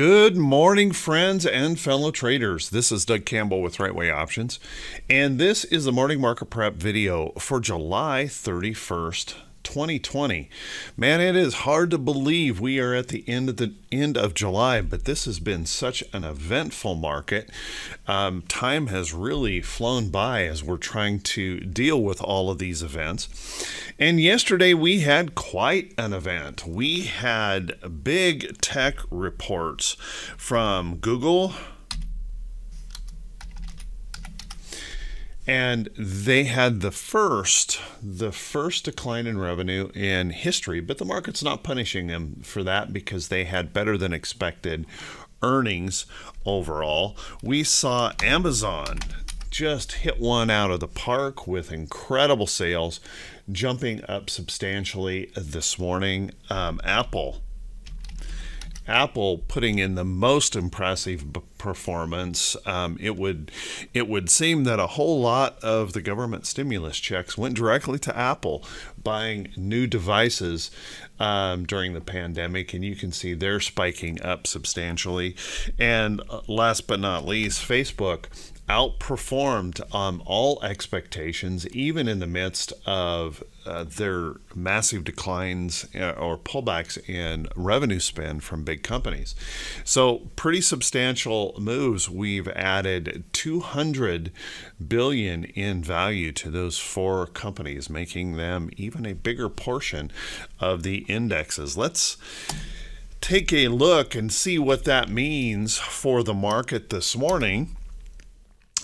Good morning, friends and fellow traders. This is Doug Campbell with Rightway Options, and this is the morning market prep video for July 31st, 2020. Man, it is hard to believe we are at the end of the end of July, but this has been such an eventful market. Um, time has really flown by as we're trying to deal with all of these events. And yesterday we had quite an event. We had big tech reports from Google. and they had the first the first decline in revenue in history but the market's not punishing them for that because they had better than expected earnings overall we saw amazon just hit one out of the park with incredible sales jumping up substantially this morning um, apple Apple putting in the most impressive performance, um, it would it would seem that a whole lot of the government stimulus checks went directly to Apple buying new devices um, during the pandemic, and you can see they're spiking up substantially. And uh, last but not least, Facebook outperformed um, all expectations, even in the midst of uh, their massive declines uh, or pullbacks in revenue spend from big companies. So, pretty substantial moves. We've added 200 billion in value to those four companies, making them even a bigger portion of the indexes. Let's take a look and see what that means for the market this morning.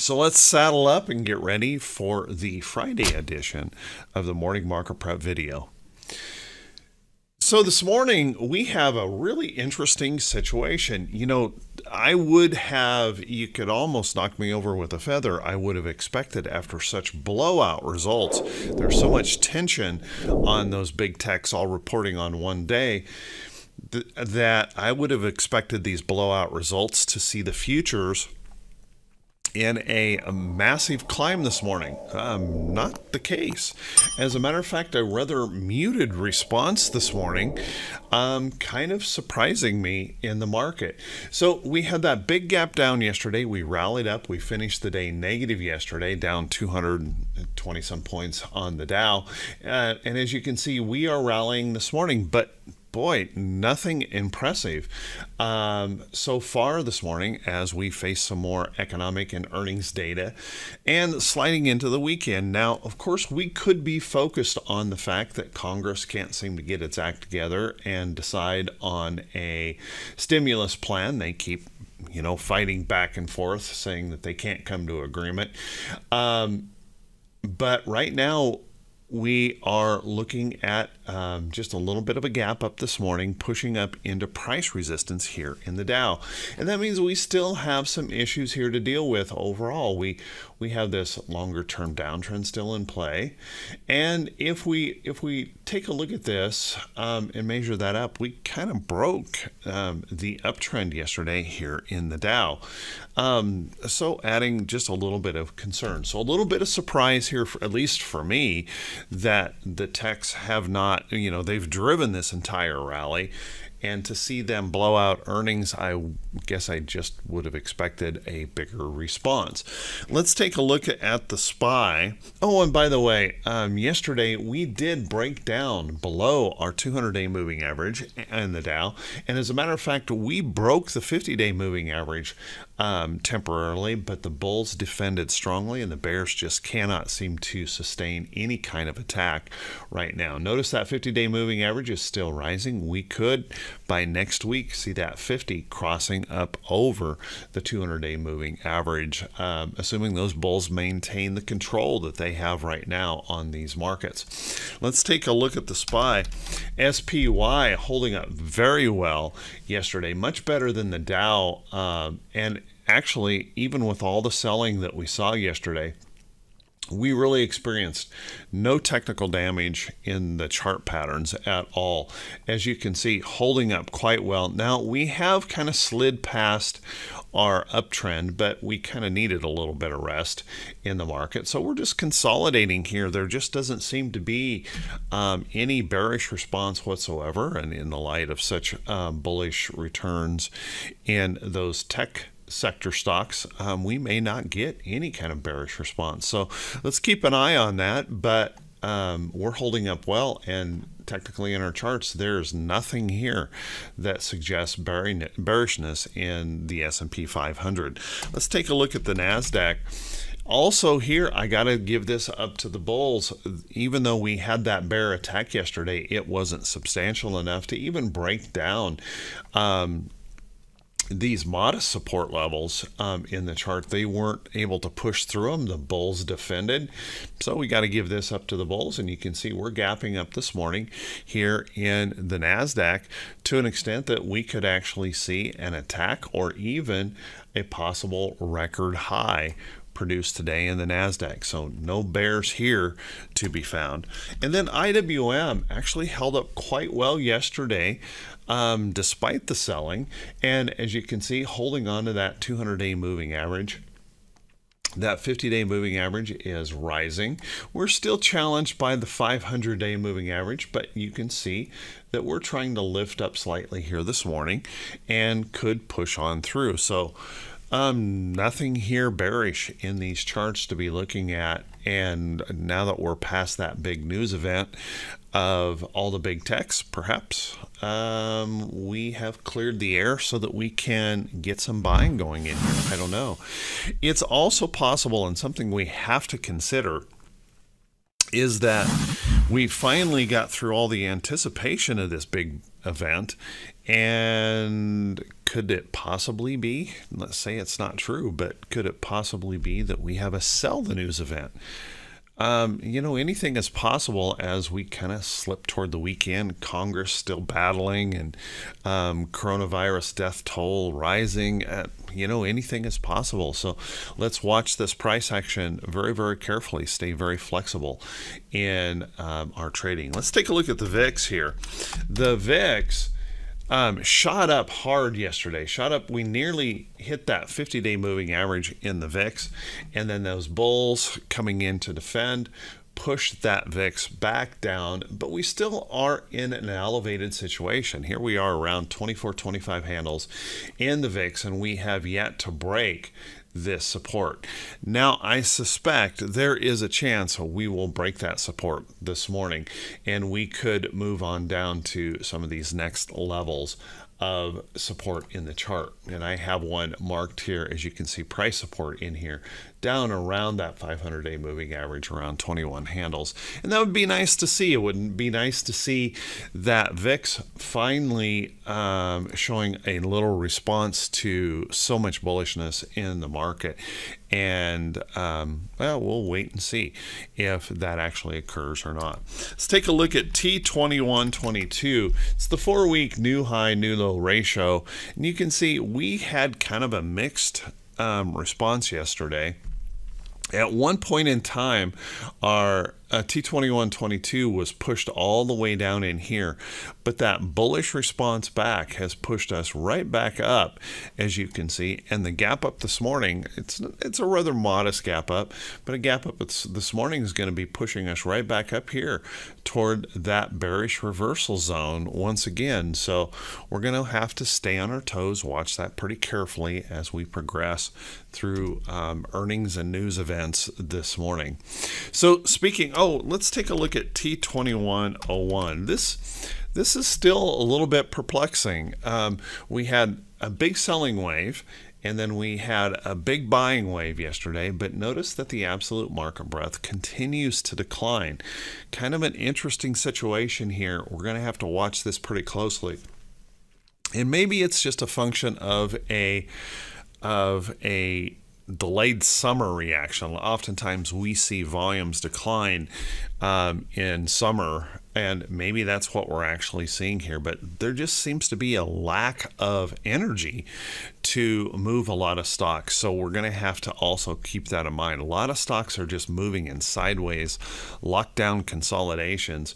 So let's saddle up and get ready for the Friday edition of the Morning Market Prep video. So this morning we have a really interesting situation. You know, I would have you could almost knock me over with a feather. I would have expected after such blowout results. There's so much tension on those big techs all reporting on one day th that I would have expected these blowout results to see the futures in a, massive climb this morning. Um, not the case. As a matter of fact, a rather muted response this morning, um, kind of surprising me in the market. So we had that big gap down yesterday. We rallied up. We finished the day negative yesterday, down 220 some points on the Dow. Uh, and as you can see, we are rallying this morning, but boy, nothing impressive um, so far this morning as we face some more economic and earnings data and sliding into the weekend. Now, of course, we could be focused on the fact that Congress can't seem to get its act together and decide on a stimulus plan. They keep you know, fighting back and forth, saying that they can't come to agreement. Um, but right now, we are looking at um, just a little bit of a gap up this morning, pushing up into price resistance here in the Dow. And that means we still have some issues here to deal with overall. We we have this longer term downtrend still in play. And if we if we take a look at this um, and measure that up, we kind of broke um, the uptrend yesterday here in the Dow. Um, so adding just a little bit of concern. So a little bit of surprise here, for, at least for me, that the techs have not not, you know, they've driven this entire rally. And to see them blow out earnings, I guess I just would have expected a bigger response. Let's take a look at the SPY. Oh, and by the way, um, yesterday we did break down below our 200 day moving average in the Dow. And as a matter of fact, we broke the 50 day moving average um, temporarily, but the Bulls defended strongly, and the Bears just cannot seem to sustain any kind of attack right now. Notice that 50 day moving average is still rising. We could by next week, see that 50 crossing up over the 200 day moving average, um, assuming those bulls maintain the control that they have right now on these markets. Let's take a look at the SPY. SPY holding up very well yesterday, much better than the Dow. Um, and actually, even with all the selling that we saw yesterday, we really experienced no technical damage in the chart patterns at all. As you can see, holding up quite well. Now we have kind of slid past our uptrend, but we kind of needed a little bit of rest in the market. So we're just consolidating here. There just doesn't seem to be um, any bearish response whatsoever. And in the light of such um, bullish returns in those tech sector stocks, um, we may not get any kind of bearish response. So let's keep an eye on that. But um, we're holding up well, and technically in our charts, there's nothing here that suggests bearishness in the S&P 500. Let's take a look at the Nasdaq. Also here, I got to give this up to the bulls. Even though we had that bear attack yesterday, it wasn't substantial enough to even break down. Um, these modest support levels um, in the chart, they weren't able to push through them. The bulls defended. So we got to give this up to the bulls. And you can see we're gapping up this morning here in the NASDAQ to an extent that we could actually see an attack or even a possible record high produced today in the NASDAQ. So no bears here to be found. And then IWM actually held up quite well yesterday. Um, despite the selling, and as you can see, holding on to that 200 day moving average. That 50 day moving average is rising. We're still challenged by the 500 day moving average, but you can see that we're trying to lift up slightly here this morning and could push on through. So um, nothing here bearish in these charts to be looking at. And now that we're past that big news event of all the big techs, perhaps, um, we have cleared the air so that we can get some buying going in here. I don't know. It's also possible, and something we have to consider is that we finally got through all the anticipation of this big event. And could it possibly be, let's say it's not true, but could it possibly be that we have a sell the news event? Um, you know, anything is possible as we kind of slip toward the weekend. Congress still battling and um, coronavirus death toll rising. At, uh, you know, anything is possible. So let's watch this price action very, very carefully. Stay very flexible in um, our trading. Let's take a look at the VIX here. The VIX um, shot up hard yesterday. Shot up. We nearly hit that 50 day moving average in the VIX. And then those bulls coming in to defend pushed that VIX back down, but we still are in an elevated situation. Here we are around 24, 25 handles in the VIX, and we have yet to break this support. Now, I suspect there is a chance we will break that support this morning and we could move on down to some of these next levels of support in the chart. And I have one marked here, as you can see, price support in here, down around that 500 day moving average, around 21 handles. And that would be nice to see. It would be nice to see that VIX finally um, showing a little response to so much bullishness in the market. And um, well, we'll wait and see if that actually occurs or not. Let's take a look at T2122. It's the four week new high, new low ratio. And you can see we had kind of a mixed um, response yesterday. At one point in time, our uh, T2122 was pushed all the way down in here, but that bullish response back has pushed us right back up, as you can see. And the gap up this morning, it's it's a rather modest gap up, but a gap up this morning is going to be pushing us right back up here toward that bearish reversal zone once again. So we're going to have to stay on our toes, watch that pretty carefully as we progress through um, earnings and news events this morning. So speaking oh, let's take a look at T2101. This, this is still a little bit perplexing. Um, we had a big selling wave and then we had a big buying wave yesterday, but notice that the absolute market breadth continues to decline. Kind of an interesting situation here. We're going to have to watch this pretty closely. And maybe it's just a function of a of a delayed summer reaction. Oftentimes, we see volumes decline um, in summer, and maybe that's what we're actually seeing here. But there just seems to be a lack of energy to move a lot of stocks. So we're going to have to also keep that in mind. A lot of stocks are just moving in sideways, lockdown consolidations,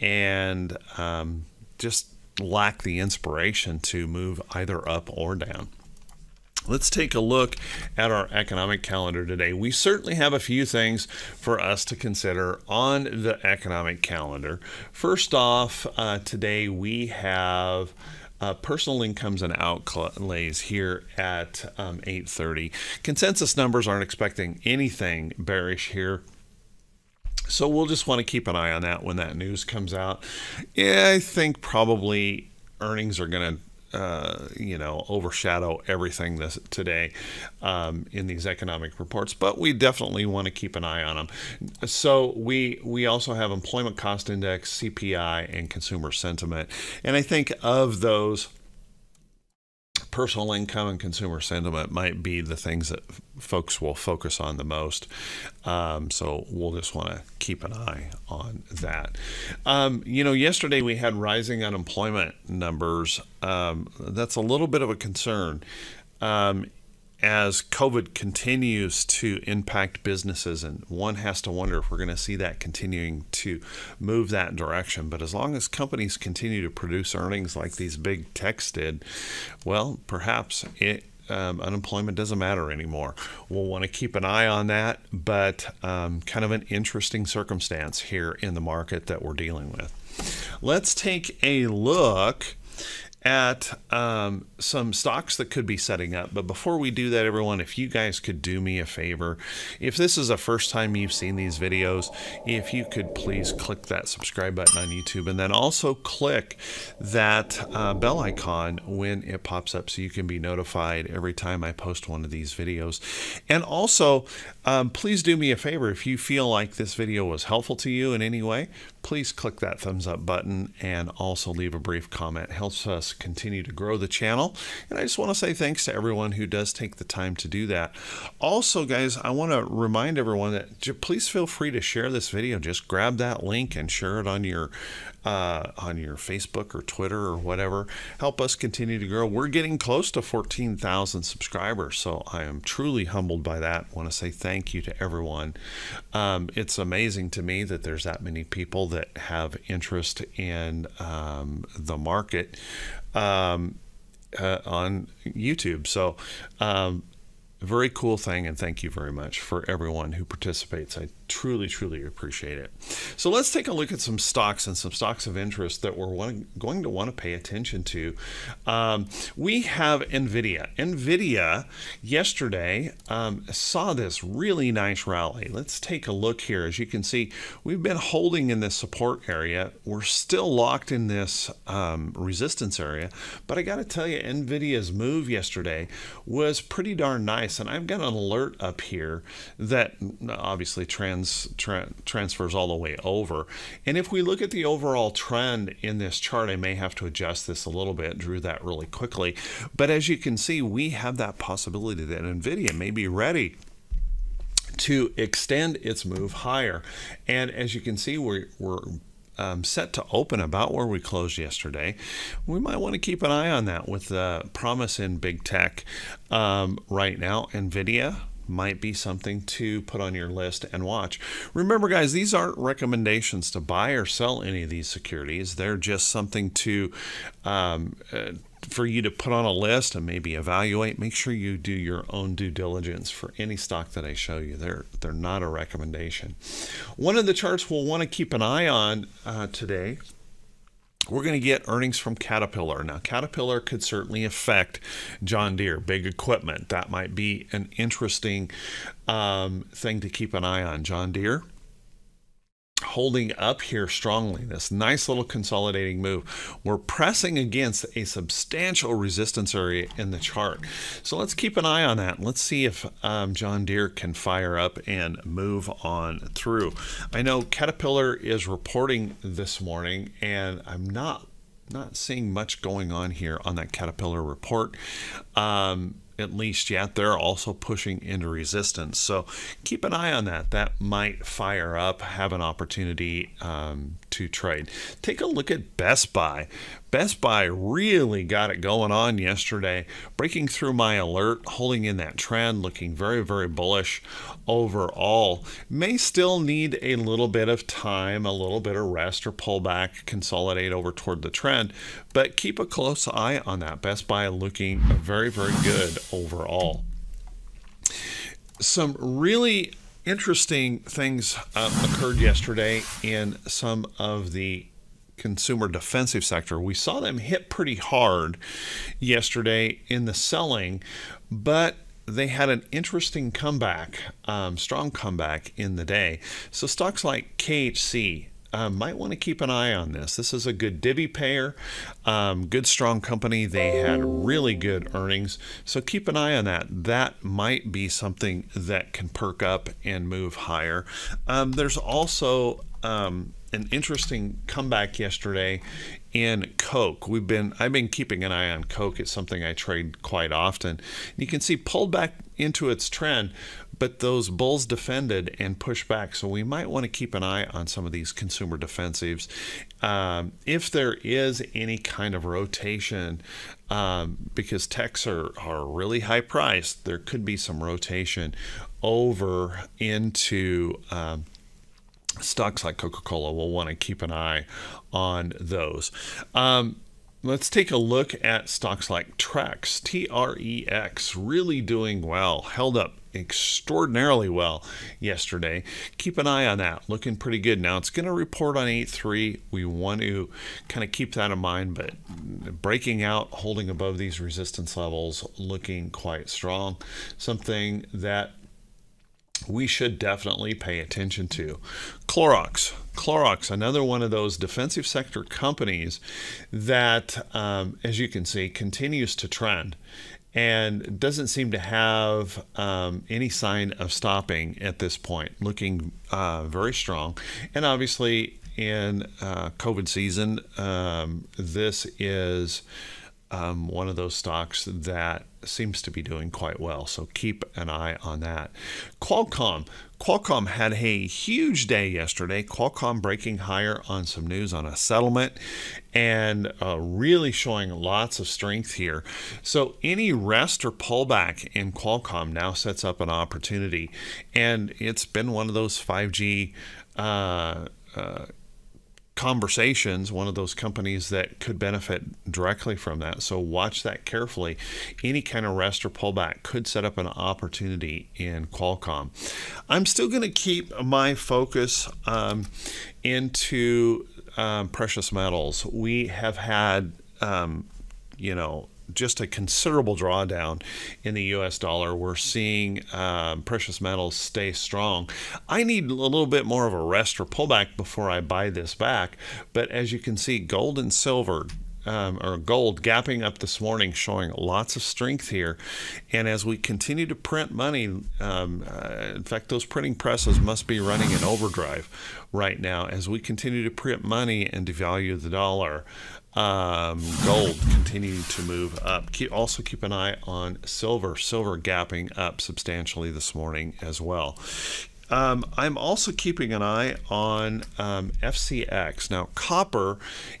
and um, just lack the inspiration to move either up or down. Let's take a look at our economic calendar today. We certainly have a few things for us to consider on the economic calendar. First off, uh, today we have. Uh, personal incomes and outlays here at um, 8.30 consensus numbers aren't expecting anything bearish here so we'll just want to keep an eye on that when that news comes out yeah i think probably earnings are going to uh, you know, overshadow everything this today um, in these economic reports, but we definitely want to keep an eye on them. So we we also have employment cost index, CPI, and consumer sentiment, and I think of those personal income and consumer sentiment might be the things that folks will focus on the most. Um, so we'll just want to keep an eye on that. Um, you know, yesterday we had rising unemployment numbers. Um, that's a little bit of a concern. Um, as COVID continues to impact businesses, and one has to wonder if we're going to see that continuing to move that direction. But as long as companies continue to produce earnings like these big techs did, well, perhaps it, um, unemployment doesn't matter anymore. We'll want to keep an eye on that, but um, kind of an interesting circumstance here in the market that we're dealing with. Let's take a look at um, some stocks that could be setting up. But before we do that, everyone, if you guys could do me a favor, if this is the first time you've seen these videos, if you could please click that subscribe button on YouTube and then also click that uh, bell icon when it pops up so you can be notified every time I post one of these videos. And also, um, please do me a favor if you feel like this video was helpful to you in any way, please click that thumbs up button and also leave a brief comment. It helps us continue to grow the channel. And I just want to say thanks to everyone who does take the time to do that. Also, guys, I want to remind everyone that please feel free to share this video. Just grab that link and share it on your uh, on your Facebook or Twitter or whatever. Help us continue to grow. We're getting close to 14,000 subscribers, so I am truly humbled by that. I want to say thank you to everyone. Um, it's amazing to me that there's that many people that that have interest in um, the market um, uh, on YouTube. So um, very cool thing, and thank you very much for everyone who participates. I truly, truly appreciate it. So let's take a look at some stocks and some stocks of interest that we're wanting, going to want to pay attention to. Um, we have NVIDIA. NVIDIA yesterday um, saw this really nice rally. Let's take a look here. As you can see, we've been holding in this support area. We're still locked in this um, resistance area, but I got to tell you, NVIDIA's move yesterday was pretty darn nice and I've got an alert up here that obviously trans, tra- transfers all the way over. And if we look at the overall trend in this chart, I may have to adjust this a little bit, drew that really quickly. But as you can see, we have that possibility that NVIDIA may be ready to extend its move higher. And as you can see, we're, we're um, set to open about where we closed yesterday. We might want to keep an eye on that with the uh, promise in big tech um, right now. NVIDIA might be something to put on your list and watch. Remember, guys, these aren't recommendations to buy or sell any of these securities. They're just something to um, uh, for you to put on a list and maybe evaluate. Make sure you do your own due diligence for any stock that I show you. They're they're not a recommendation. One of the charts we'll want to keep an eye on uh, today. We're going to get earnings from Caterpillar. Now, Caterpillar could certainly affect John Deere, big equipment. That might be an interesting um, thing to keep an eye on. John Deere, holding up here strongly, this nice little consolidating move. We're pressing against a substantial resistance area in the chart. So let's keep an eye on that. Let's see if um, John Deere can fire up and move on through. I know Caterpillar is reporting this morning and I'm not not seeing much going on here on that Caterpillar report. Um, at least yet, they're also pushing into resistance. So keep an eye on that. That might fire up, have an opportunity um, to trade. Take a look at Best Buy. Best Buy really got it going on yesterday, breaking through my alert, holding in that trend, looking very, very bullish overall. May still need a little bit of time, a little bit of rest or pullback, consolidate over toward the trend, but keep a close eye on that. Best Buy looking very, very good overall. Some really interesting things uh, occurred yesterday in some of the consumer defensive sector. We saw them hit pretty hard yesterday in the selling, but they had an interesting comeback, um, strong comeback in the day. So stocks like KHC, um, might want to keep an eye on this. This is a good divvy payer, um, good strong company. They had really good earnings, so keep an eye on that. That might be something that can perk up and move higher. Um, there's also um, an interesting comeback yesterday in Coke. We've been I've been keeping an eye on Coke. It's something I trade quite often. you can see pulled back into its trend, but those bulls defended and pushed back. So we might want to keep an eye on some of these consumer defensives. Um, if there is any kind of rotation, um, because techs are, are really high priced, there could be some rotation over into. Um, stocks like Coca Cola will want to keep an eye on those. Um, Let's take a look at stocks like Trex, T-R-E-X, really doing well, held up extraordinarily well yesterday. Keep an eye on that, looking pretty good. Now it's going to report on 8.3. We want to kind of keep that in mind, but breaking out, holding above these resistance levels, looking quite strong. Something that we should definitely pay attention to. Clorox. Clorox, another one of those defensive sector companies that, um, as you can see, continues to trend and doesn't seem to have um, any sign of stopping at this point, looking uh, very strong. And obviously, in uh, COVID season, um, this is um, one of those stocks that seems to be doing quite well. So keep an eye on that. Qualcomm. Qualcomm had a huge day yesterday. Qualcomm breaking higher on some news on a settlement and uh, really showing lots of strength here. So, any rest or pullback in Qualcomm now sets up an opportunity. And it's been one of those 5G. Uh, uh, conversations one of those companies that could benefit directly from that so watch that carefully any kind of rest or pullback could set up an opportunity in qualcomm i'm still going to keep my focus um, into um, precious metals we have had um, you know just a considerable drawdown in the US dollar. We're seeing um, precious metals stay strong. I need a little bit more of a rest or pullback before I buy this back. But as you can see, gold and silver um, or gold gapping up this morning, showing lots of strength here. And as we continue to print money, um, uh, in fact, those printing presses must be running in overdrive right now. As we continue to print money and devalue the dollar, um, gold continuing to move up. Keep, also keep an eye on silver. Silver gapping up substantially this morning as well. Um, I'm also keeping an eye on um, FCX. Now, copper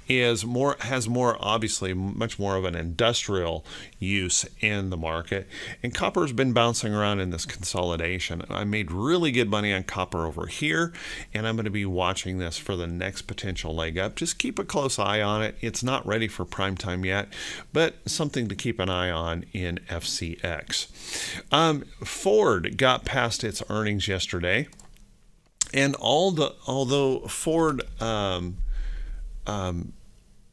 is more has more obviously much more of an industrial use in the market, and copper has been bouncing around in this consolidation. I made really good money on copper over here, and I'm going to be watching this for the next potential leg up. Just keep a close eye on it. It's not ready for prime time yet, but something to keep an eye on in FCX. Um, Ford got past its earnings yesterday. And all the although Ford um, um,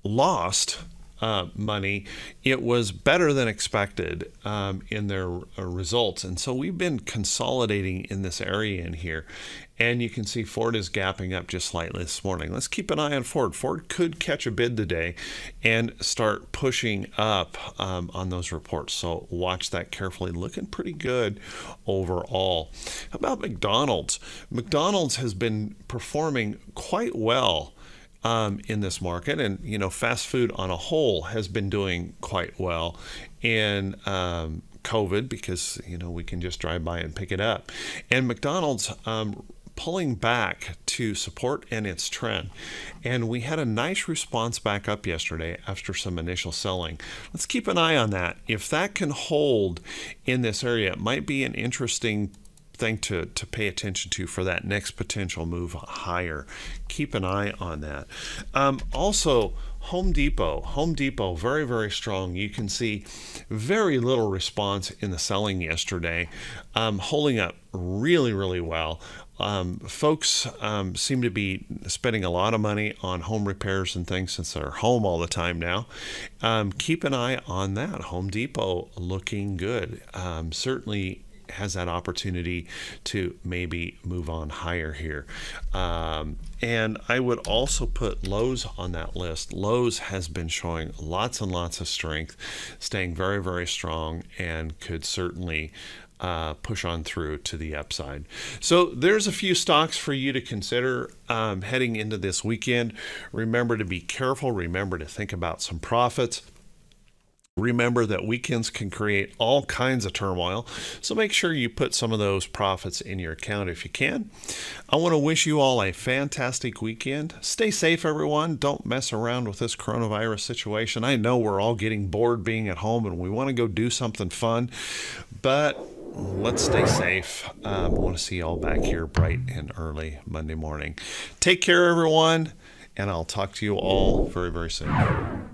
lost uh, money, it was better than expected um, in their uh, results. And so we've been consolidating in this area in here. And you can see Ford is gapping up just slightly this morning. Let's keep an eye on Ford. Ford could catch a bid today and start pushing up um, on those reports. So watch that carefully. Looking pretty good overall. How about McDonald's? McDonald's has been performing quite well um, in this market. And you know, fast food on a whole has been doing quite well in um, COVID because you know we can just drive by and pick it up. And McDonald's um, pulling back to support and its trend. And we had a nice response back up yesterday after some initial selling. Let's keep an eye on that. If that can hold in this area, it might be an interesting thing to, to pay attention to for that next potential move higher. Keep an eye on that. Um, also, Home Depot, Home Depot, very, very strong. You can see very little response in the selling yesterday, um, holding up really, really well. Um, folks um, seem to be spending a lot of money on home repairs and things since they're home all the time now. Um, keep an eye on that. Home Depot looking good. Um, certainly has that opportunity to maybe move on higher here. Um, and I would also put Lowe's on that list. Lowe's has been showing lots and lots of strength, staying very, very strong, and could certainly. Uh, push on through to the upside. So there's a few stocks for you to consider um, heading into this weekend. Remember to be careful. Remember to think about some profits. Remember that weekends can create all kinds of turmoil, so make sure you put some of those profits in your account if you can. I want to wish you all a fantastic weekend. Stay safe, everyone. Don't mess around with this coronavirus situation. I know we're all getting bored being at home and we want to go do something fun, but let's stay safe. I want to see you all back here bright and early Monday morning. Take care, everyone, and I'll talk to you all very, very soon.